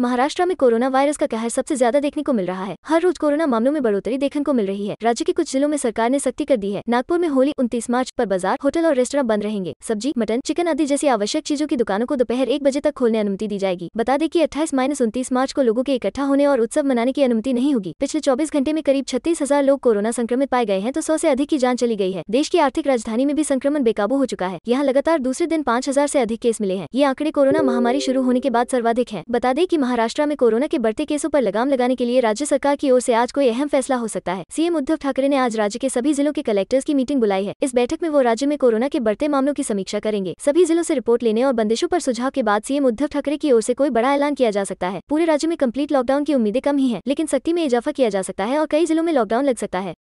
महाराष्ट्र में corona virus का कहर सबसे ज्यादा देखने को मिल रहा है हर रोज कोरोना मामलों में बढ़ोतरी देखने को मिल रही है राज्य के कुछ जिलों में सरकार ने सख्ती कर दी है नागपुर में होली उनतीस मार्च पर बाजार होटल और रेस्टोरेंट बंद रहेंगे सब्जी मटन चिकन आदि जैसी आवश्यक चीजों की दुकानों को दोपहर एक बजे तक खोलने अनुमति दी जाएगी बता दें की अट्ठाईस माइनस उनतीस मार्च को लोगों के इकट्ठा होने और उत्सव मनाने की अनुमति नहीं होगी पिछले चौबीस घंटे में करीब छत्तीस हजार लोग कोरोना संक्रमित पाए गए हैं तो सौ ऐसी अधिक की जान चली गई है देश की आर्थिक राजधानी में भी संक्रमण बेकाबू हो चुका है यहाँ लगातार दूसरे दिन पाँच हजार अधिक केस मिले हैं ये आंकड़े कोरोना महामारी शुरू होने के बाद सर्वाधिक है बता दें की महाराष्ट्र में कोरोना के बढ़ते केसों पर लगाम लगाने के लिए राज्य सरकार की ओर से आज कोई अहम फैसला हो सकता है सीएम उद्धव ठाकरे ने आज राज्य के सभी जिलों के कलेक्टर्स की मीटिंग बुलाई है इस बैठक में वो राज्य में कोरोना के बढ़ते मामलों की समीक्षा करेंगे सभी जिलों से रिपोर्ट लेने और बंदिशों पर सुझाव के बाद सीएम उद्धव ठाकरे की ओर से कोई बड़ा ऐलान किया जा सकता है पूरे राज्य में कम्प्लीट लॉकडाउन की उम्मीदें कम ही है लेकिन सख्ती में इजाफा किया जा सकता है और कई जिलों में लॉकडाउन लग सकता है